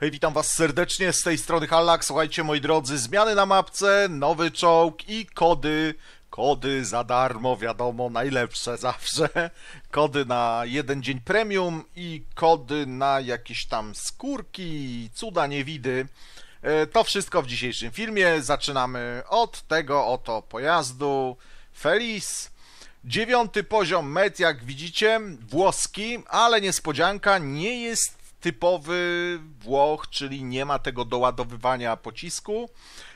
Hej, witam was serdecznie z tej strony Hallak. Słuchajcie, moi drodzy, zmiany na mapce, nowy czołg i kody. Kody za darmo, wiadomo, najlepsze zawsze. Kody na jeden dzień premium i kody na jakieś tam skórki, cuda niewidy. E, to wszystko w dzisiejszym filmie. Zaczynamy od tego oto pojazdu. Feliz. Dziewiąty poziom met, jak widzicie, włoski, ale niespodzianka, nie jest typowy Włoch, czyli nie ma tego doładowywania pocisku.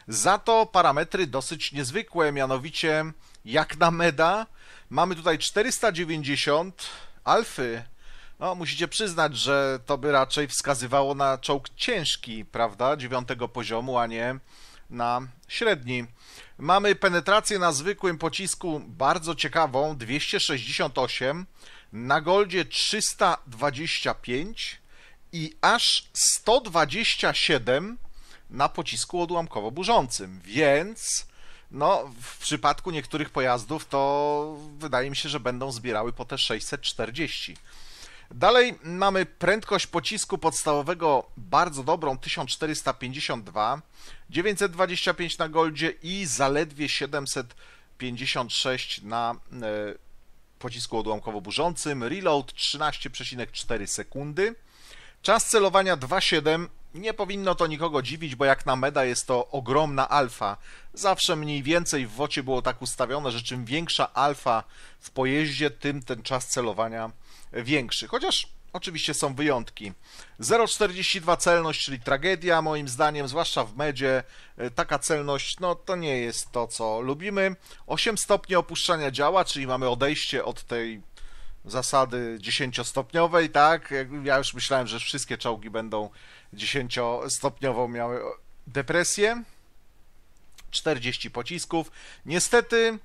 Za to parametry dosyć niezwykłe, mianowicie jak na Meda mamy tutaj 490 alfy. No, musicie przyznać, że to by raczej wskazywało na czołg ciężki, prawda, dziewiątego poziomu, a nie na średni. Mamy penetrację na zwykłym pocisku bardzo ciekawą 268, na goldzie 325, i aż 127 na pocisku odłamkowo-burzącym, więc no, w przypadku niektórych pojazdów to wydaje mi się, że będą zbierały po te 640. Dalej mamy prędkość pocisku podstawowego bardzo dobrą 1452, 925 na Goldzie i zaledwie 756 na e, pocisku odłamkowo-burzącym. Reload 13,4 sekundy. Czas celowania 2.7. Nie powinno to nikogo dziwić, bo jak na meda jest to ogromna alfa. Zawsze mniej więcej w wocie było tak ustawione, że czym większa alfa w pojeździe, tym ten czas celowania większy. Chociaż oczywiście są wyjątki. 0,42 celność, czyli tragedia moim zdaniem, zwłaszcza w medzie. E, taka celność, no to nie jest to, co lubimy. 8 stopni opuszczania działa, czyli mamy odejście od tej zasady dziesięciostopniowej, tak? Ja już myślałem, że wszystkie czołgi będą dziesięciostopniową miały depresję. 40 pocisków. Niestety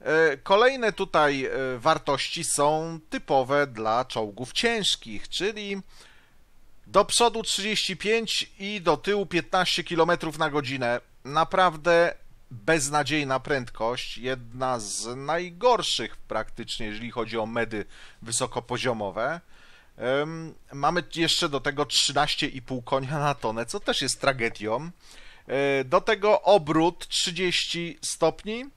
e, kolejne tutaj e, wartości są typowe dla czołgów ciężkich, czyli do przodu 35 i do tyłu 15 km na godzinę. Naprawdę beznadziejna prędkość, jedna z najgorszych praktycznie, jeżeli chodzi o medy wysokopoziomowe. Mamy jeszcze do tego 13,5 konia na tonę, co też jest tragedią. E, do tego obrót 30 stopni e,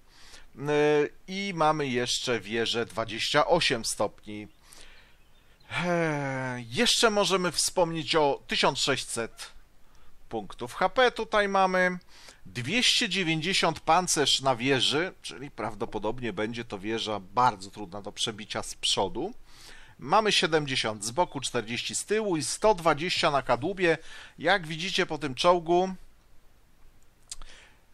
i mamy jeszcze wieżę 28 stopni. E, jeszcze możemy wspomnieć o 1600 punktów HP tutaj mamy. 290 pancerz na wieży, czyli prawdopodobnie będzie to wieża bardzo trudna do przebicia z przodu. Mamy 70 z boku, 40 z tyłu i 120 na kadłubie. Jak widzicie po tym czołgu,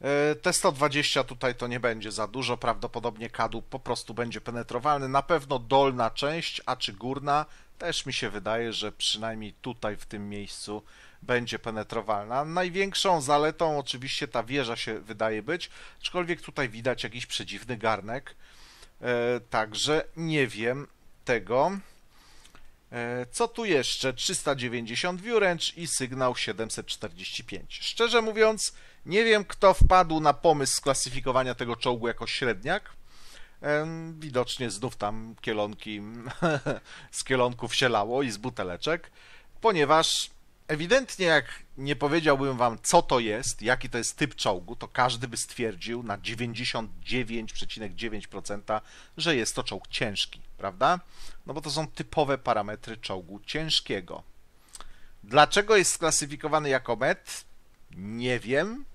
e, te 120 tutaj to nie będzie za dużo, prawdopodobnie kadłub po prostu będzie penetrowalny. Na pewno dolna część, a czy górna też mi się wydaje, że przynajmniej tutaj w tym miejscu będzie penetrowalna. Największą zaletą oczywiście ta wieża się wydaje być, aczkolwiek tutaj widać jakiś przedziwny garnek. E, także nie wiem tego. E, co tu jeszcze? 390 Viewrange i sygnał 745. Szczerze mówiąc, nie wiem kto wpadł na pomysł sklasyfikowania tego czołgu jako średniak. Widocznie znów tam kielonki z kielonków sielało i z buteleczek, ponieważ ewidentnie jak nie powiedziałbym wam, co to jest, jaki to jest typ czołgu, to każdy by stwierdził na 99,9%, że jest to czołg ciężki, prawda? No bo to są typowe parametry czołgu ciężkiego. Dlaczego jest sklasyfikowany jako met? Nie wiem.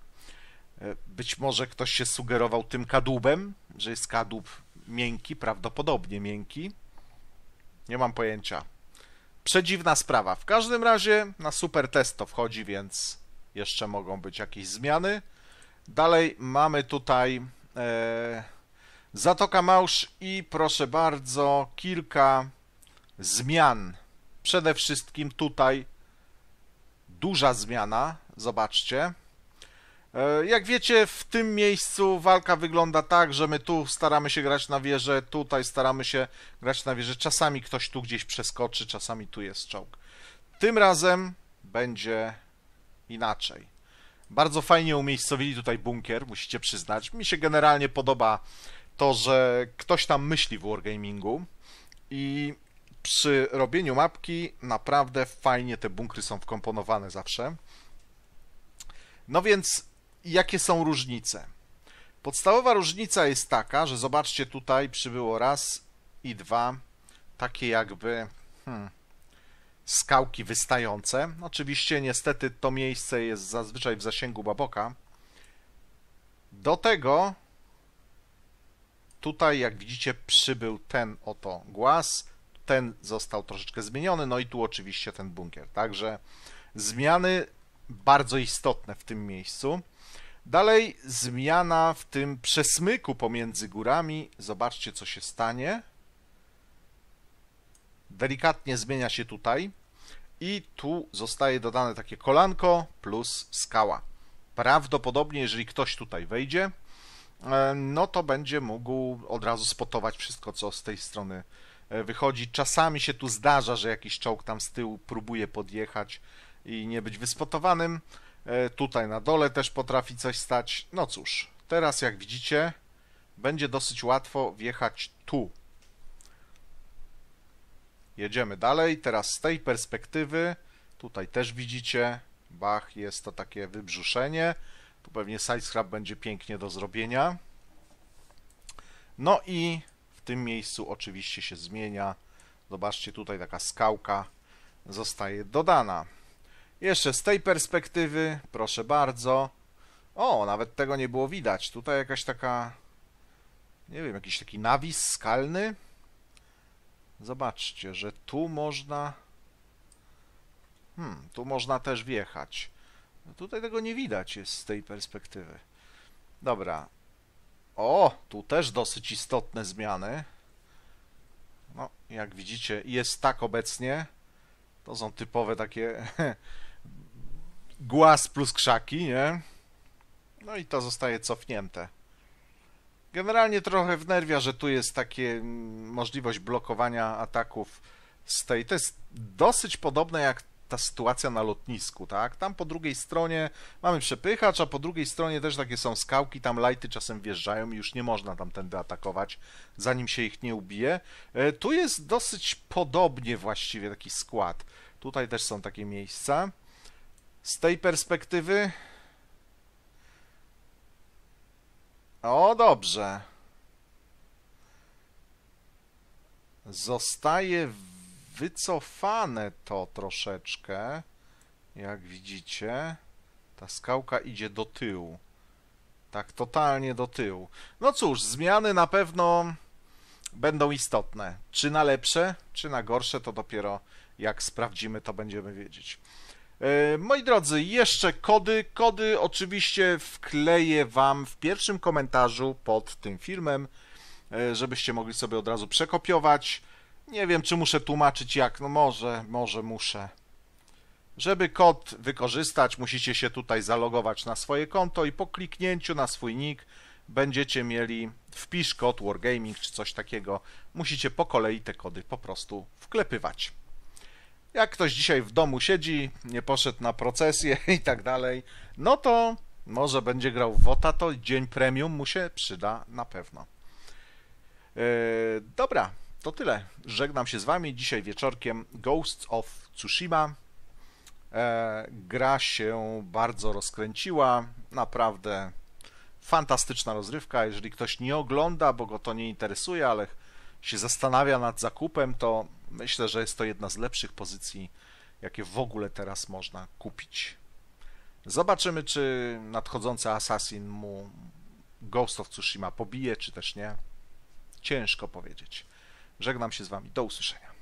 E, być może ktoś się sugerował tym kadłubem, że jest kadłub miękki, prawdopodobnie miękki. Nie mam pojęcia. Przedziwna sprawa. W każdym razie na super test to wchodzi, więc jeszcze mogą być jakieś zmiany. Dalej mamy tutaj e, Zatoka Małż i proszę bardzo, kilka zmian. Przede wszystkim tutaj duża zmiana, zobaczcie. E, jak wiecie, w tym miejscu walka wygląda tak, że my tu staramy się grać na wieżę, tutaj staramy się grać na wieżę. Czasami ktoś tu gdzieś przeskoczy, czasami tu jest czołg. Tym razem będzie inaczej. Bardzo fajnie umiejscowili tutaj bunkier, musicie przyznać. Mi się generalnie podoba to, że ktoś tam myśli w Wargamingu i przy robieniu mapki naprawdę fajnie te bunkry są wkomponowane zawsze. No więc i jakie są różnice. Podstawowa różnica jest taka, że zobaczcie tutaj przybyło raz i dwa takie jakby hmm, skałki wystające. Oczywiście niestety to miejsce jest zazwyczaj w zasięgu baboka. Do tego tutaj jak widzicie przybył ten oto głaz, ten został troszeczkę zmieniony, no i tu oczywiście ten bunkier. Także zmiany bardzo istotne w tym miejscu. Dalej zmiana w tym przesmyku pomiędzy górami. Zobaczcie, co się stanie. Delikatnie zmienia się tutaj. I tu zostaje dodane takie kolanko plus skała. Prawdopodobnie, jeżeli ktoś tutaj wejdzie, e, no to będzie mógł od razu spotować wszystko, co z tej strony e, wychodzi. Czasami się tu zdarza, że jakiś czołg tam z tyłu próbuje podjechać, i nie być wyspotowanym. E, tutaj na dole też potrafi coś stać. No cóż, teraz jak widzicie, będzie dosyć łatwo wjechać tu. Jedziemy dalej. Teraz z tej perspektywy, tutaj też widzicie, bach, jest to takie wybrzuszenie. Tu pewnie sidescrap będzie pięknie do zrobienia. No i w tym miejscu oczywiście się zmienia. Zobaczcie, tutaj taka skałka zostaje dodana. Jeszcze z tej perspektywy, proszę bardzo. O, nawet tego nie było widać. Tutaj jakaś taka, nie wiem, jakiś taki nawis skalny. Zobaczcie, że tu można... Hmm, tu można też wjechać. No tutaj tego nie widać jest z tej perspektywy. Dobra. O, tu też dosyć istotne zmiany. No, jak widzicie, jest tak obecnie. To są typowe takie głaz plus krzaki, nie? No i to zostaje cofnięte. Generalnie trochę wnerwia, że tu jest takie mm, możliwość blokowania ataków z tej. To jest dosyć podobne jak ta sytuacja na lotnisku, tak? Tam po drugiej stronie mamy przepychacz, a po drugiej stronie też takie są skałki, tam lajty czasem wjeżdżają i już nie można tamtędy atakować, zanim się ich nie ubije. E, tu jest dosyć podobnie właściwie taki skład. Tutaj też są takie miejsca. Z tej perspektywy... O, dobrze. Zostaje wycofane to troszeczkę, jak widzicie. Ta skałka idzie do tyłu. Tak, totalnie do tyłu. No cóż, zmiany na pewno będą istotne. Czy na lepsze, czy na gorsze, to dopiero jak sprawdzimy, to będziemy wiedzieć. E, moi drodzy, jeszcze kody. Kody oczywiście wkleję Wam w pierwszym komentarzu pod tym filmem, e, żebyście mogli sobie od razu przekopiować. Nie wiem, czy muszę tłumaczyć jak, no może, może muszę. Żeby kod wykorzystać, musicie się tutaj zalogować na swoje konto i po kliknięciu na swój nick będziecie mieli wpisz kod Wargaming czy coś takiego. Musicie po kolei te kody po prostu wklepywać. Jak ktoś dzisiaj w domu siedzi, nie poszedł na procesję i tak dalej, no to może będzie grał w WOTA, to dzień premium mu się przyda na pewno. E, dobra, to tyle. Żegnam się z Wami dzisiaj wieczorkiem. Ghosts of Tsushima. E, gra się bardzo rozkręciła. Naprawdę fantastyczna rozrywka. Jeżeli ktoś nie ogląda, bo go to nie interesuje, ale się zastanawia nad zakupem, to myślę, że jest to jedna z lepszych pozycji, jakie w ogóle teraz można kupić. Zobaczymy, czy nadchodzący Assassin mu Ghost of Tsushima pobije, czy też nie. Ciężko powiedzieć. Żegnam się z Wami. Do usłyszenia.